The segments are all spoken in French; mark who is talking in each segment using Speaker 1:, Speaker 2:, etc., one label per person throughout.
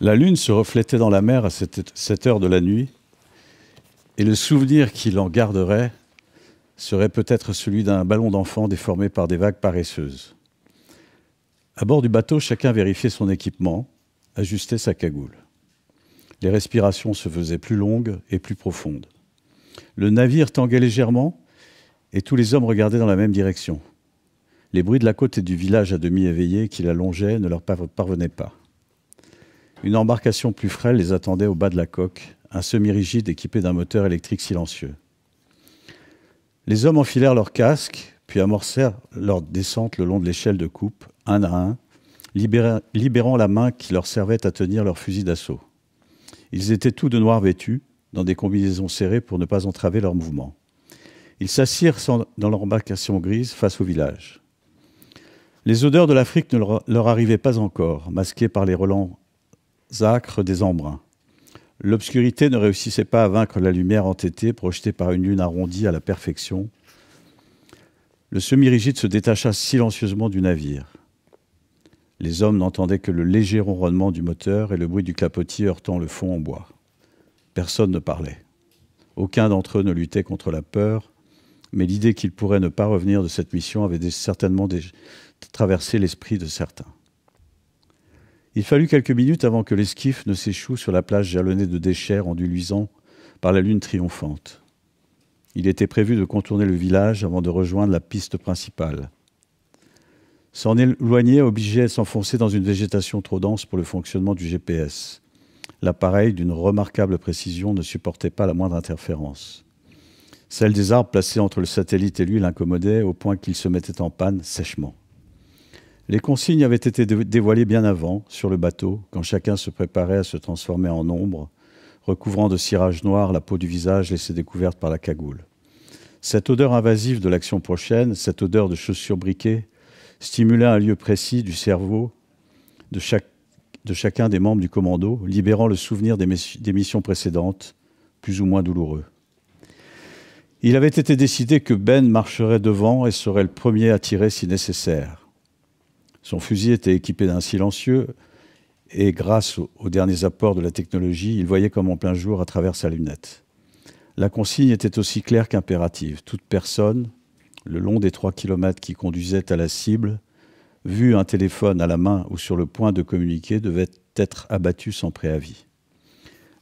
Speaker 1: La lune se reflétait dans la mer à cette, heure de la nuit, et le souvenir qu'il en garderait serait peut-être celui d'un ballon d'enfant déformé par des vagues paresseuses. À bord du bateau, chacun vérifiait son équipement, ajustait sa cagoule. Les respirations se faisaient plus longues et plus profondes. Le navire tanguait légèrement et tous les hommes regardaient dans la même direction. Les bruits de la côte et du village à demi éveillé qui l'allongeaient ne leur parvenaient pas. Une embarcation plus frêle les attendait au bas de la coque, un semi-rigide équipé d'un moteur électrique silencieux. Les hommes enfilèrent leurs casques, puis amorcèrent leur descente le long de l'échelle de coupe, un à un, libérant la main qui leur servait à tenir leur fusil d'assaut. Ils étaient tous de noir vêtus, dans des combinaisons serrées pour ne pas entraver leurs mouvements. Ils s'assirent dans leur embarcation grise face au village. Les odeurs de l'Afrique ne leur arrivaient pas encore, masquées par les relents acres des embruns. L'obscurité ne réussissait pas à vaincre la lumière entêtée projetée par une lune arrondie à la perfection. Le semi-rigide se détacha silencieusement du navire. Les hommes n'entendaient que le léger ronronnement du moteur et le bruit du clapotis heurtant le fond en bois. Personne ne parlait. Aucun d'entre eux ne luttait contre la peur, mais l'idée qu'il pourrait ne pas revenir de cette mission avait certainement traversé l'esprit de certains. Il fallut quelques minutes avant que l'esquif ne s'échoue sur la plage jalonnée de déchets rendus luisants par la lune triomphante. Il était prévu de contourner le village avant de rejoindre la piste principale. S'en éloigner obligeait à s'enfoncer dans une végétation trop dense pour le fonctionnement du GPS. L'appareil, d'une remarquable précision, ne supportait pas la moindre interférence. Celle des arbres placés entre le satellite et lui l'incommodait au point qu'il se mettait en panne sèchement. Les consignes avaient été dévoilées bien avant, sur le bateau, quand chacun se préparait à se transformer en ombre, recouvrant de cirage noir la peau du visage laissée découverte par la cagoule. Cette odeur invasive de l'action prochaine, cette odeur de chaussures briquées, stimula un lieu précis du cerveau de, chacun des membres du commando, libérant le souvenir des missions précédentes, plus ou moins douloureux. Il avait été décidé que Ben marcherait devant et serait le premier à tirer si nécessaire. Son fusil était équipé d'un silencieux, et grâce aux, derniers apports de la technologie, il voyait comme en plein jour à travers sa lunette. La consigne était aussi claire qu'impérative. Toute personne, le long des trois kilomètres qui conduisaient à la cible, vu un téléphone à la main ou sur le point de communiquer, devait être abattue sans préavis.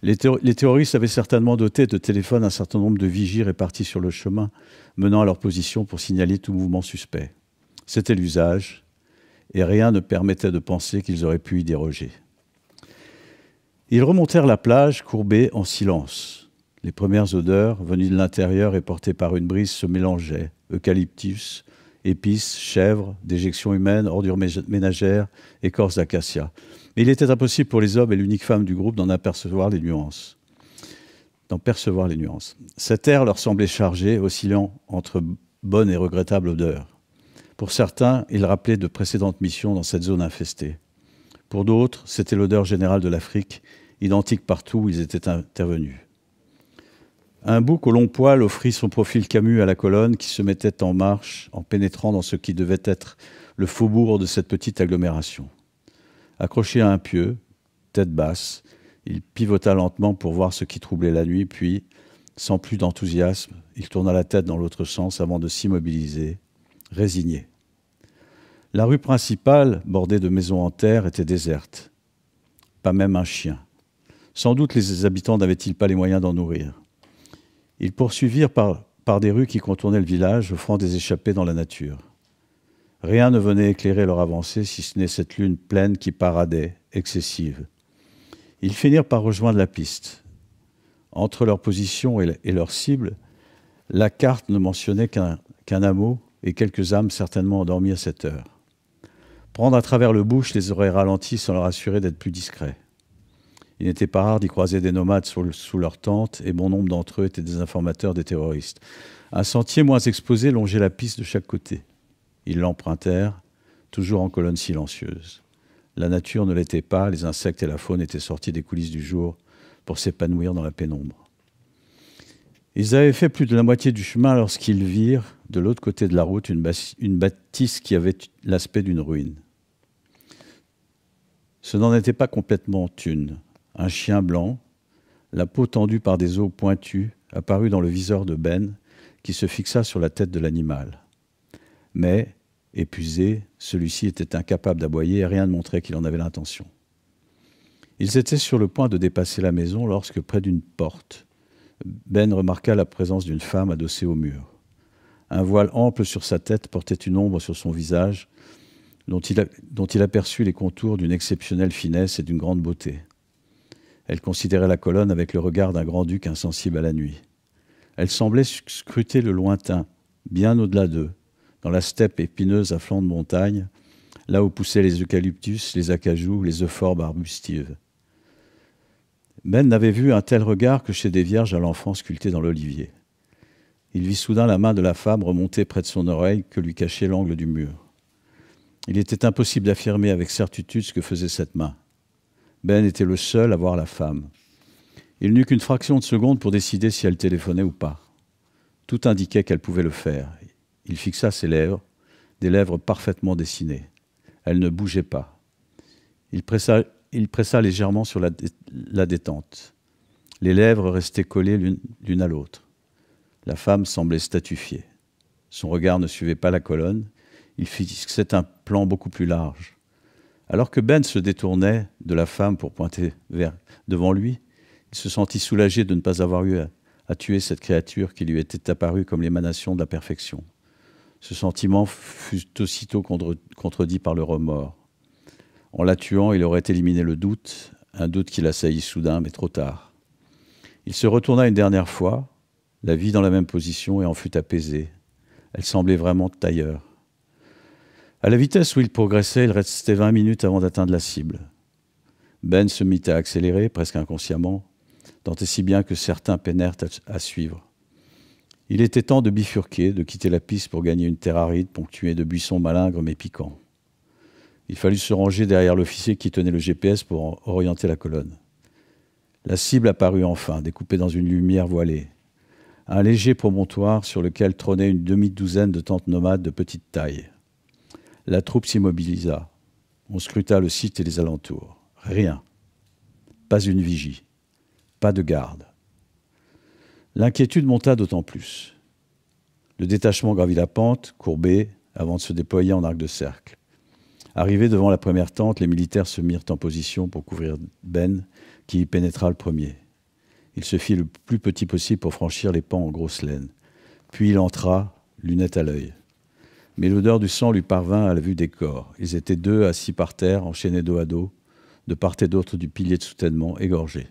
Speaker 1: Les, terroristes avaient certainement doté de téléphones un certain nombre de vigies répartis sur le chemin, menant à leur position pour signaler tout mouvement suspect. C'était l'usage, et rien ne permettait de penser qu'ils auraient pu y déroger. Ils remontèrent la plage, courbés en silence. Les premières odeurs, venues de l'intérieur et portées par une brise, se mélangeaient. Eucalyptus, épices, chèvres, déjections humaines, ordures ménagères, écorces d'acacia. Mais il était impossible pour les hommes et l'unique femme du groupe d'en apercevoir les nuances. D'en percevoir les nuances. Cet air leur semblait chargé, oscillant entre bonne et regrettable odeur. Pour certains, il rappelait de précédentes missions dans cette zone infestée. Pour d'autres, c'était l'odeur générale de l'Afrique, identique partout où ils étaient intervenus. Un bouc au long poil offrit son profil Camus à la colonne qui se mettait en marche en pénétrant dans ce qui devait être le faubourg de cette petite agglomération. Accroché à un pieu, tête basse, il pivota lentement pour voir ce qui troublait la nuit, puis, sans plus d'enthousiasme, il tourna la tête dans l'autre sens avant de s'immobiliser résigné. La rue principale, bordée de maisons en terre, était déserte. Pas même un chien. Sans doute les habitants n'avaient-ils pas les moyens d'en nourrir. Ils poursuivirent par, des rues qui contournaient le village, offrant des échappées dans la nature. Rien ne venait éclairer leur avancée, si ce n'est cette lune pleine qui paradait, excessive. Ils finirent par rejoindre la piste. Entre leur position et leur cible, la carte ne mentionnait qu'un hameau et quelques âmes certainement endormies à cette heure. Prendre à travers le bouche les aurait ralenties sans leur assurer d'être plus discrets. Il n'était pas rare d'y croiser des nomades sous leur tente, et bon nombre d'entre eux étaient des informateurs des terroristes. Un sentier moins exposé longeait la piste de chaque côté. Ils l'empruntèrent, toujours en colonne silencieuse. La nature ne l'était pas, les insectes et la faune étaient sortis des coulisses du jour pour s'épanouir dans la pénombre. Ils avaient fait plus de la moitié du chemin lorsqu'ils virent, de l'autre côté de la route, une, bâtisse qui avait l'aspect d'une ruine. Ce n'en était pas complètement une. Un chien blanc, la peau tendue par des os pointus, apparut dans le viseur de Ben, qui se fixa sur la tête de l'animal. Mais, épuisé, celui-ci était incapable d'aboyer et rien ne montrait qu'il en avait l'intention. Ils étaient sur le point de dépasser la maison lorsque, près d'une porte, ben remarqua la présence d'une femme adossée au mur. Un voile ample sur sa tête portait une ombre sur son visage, dont il, aperçut les contours d'une exceptionnelle finesse et d'une grande beauté. Elle considérait la colonne avec le regard d'un grand-duc insensible à la nuit. Elle semblait scruter le lointain, bien au-delà d'eux, dans la steppe épineuse à flanc de montagne, là où poussaient les eucalyptus, les acajous, les euphorbes arbustives. Ben n'avait vu un tel regard que chez des vierges à l'enfant sculpté dans l'olivier. Il vit soudain la main de la femme remonter près de son oreille que lui cachait l'angle du mur. Il était impossible d'affirmer avec certitude ce que faisait cette main. Ben était le seul à voir la femme. Il n'eut qu'une fraction de seconde pour décider si elle téléphonait ou pas. Tout indiquait qu'elle pouvait le faire. Il fixa ses lèvres, des lèvres parfaitement dessinées. Elle ne bougeait pas. Il pressa il pressa légèrement sur la, détente. Les lèvres restaient collées l'une à l'autre. La femme semblait statufiée. Son regard ne suivait pas la colonne, il fixait un plan beaucoup plus large. Alors que Ben se détournait de la femme pour pointer vers devant lui, il se sentit soulagé de ne pas avoir eu à, à tuer cette créature qui lui était apparue comme l'émanation de la perfection. Ce sentiment fut aussitôt contredit par le remords. En la tuant, il aurait éliminé le doute, un doute qui l'assaillit soudain, mais trop tard. Il se retourna une dernière fois, la vit dans la même position et en fut apaisé. Elle semblait vraiment tailleur. À la vitesse où il progressait, il restait vingt minutes avant d'atteindre la cible. Ben se mit à accélérer, presque inconsciemment, tant et si bien que certains peinèrent à, à suivre. Il était temps de bifurquer, de quitter la piste pour gagner une terre aride ponctuée de buissons malingres mais piquants. Il fallut se ranger derrière l'officier qui tenait le GPS pour orienter la colonne. La cible apparut enfin, découpée dans une lumière voilée. Un léger promontoire sur lequel trônait une demi-douzaine de tentes nomades de petite taille. La troupe s'immobilisa. On scruta le site et les alentours. Rien. Pas une vigie. Pas de garde. L'inquiétude monta d'autant plus. Le détachement gravit la pente, courbé, avant de se déployer en arc de cercle. Arrivés devant la première tente, les militaires se mirent en position pour couvrir Ben, qui y pénétra le premier. Il se fit le plus petit possible pour franchir les pans en grosse laine. Puis il entra, lunettes à l'œil. Mais l'odeur du sang lui parvint à la vue des corps. Ils étaient deux assis par terre, enchaînés dos à dos, de part et d'autre du pilier de soutènement, égorgés.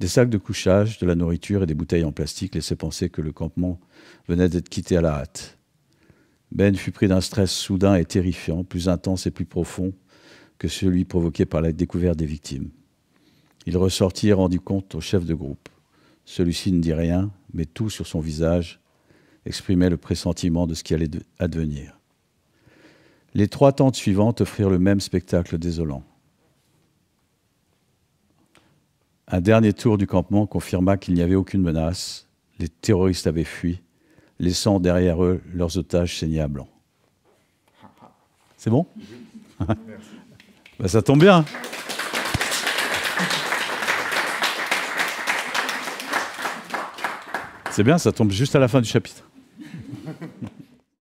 Speaker 1: Des sacs de couchage, de la nourriture et des bouteilles en plastique laissaient penser que le campement venait d'être quitté à la hâte. Ben fut pris d'un stress soudain et terrifiant, plus intense et plus profond que celui provoqué par la découverte des victimes. Il ressortit et rendit compte au chef de groupe. Celui-ci ne dit rien, mais tout sur son visage exprimait le pressentiment de ce qui allait advenir. Les trois tentes suivantes offrirent le même spectacle désolant. Un dernier tour du campement confirma qu'il n'y avait aucune menace. Les terroristes avaient fui laissant derrière eux leurs otages saignés à blanc. C'est bon bah, Ça tombe bien. C'est bien, ça tombe juste à la fin du chapitre.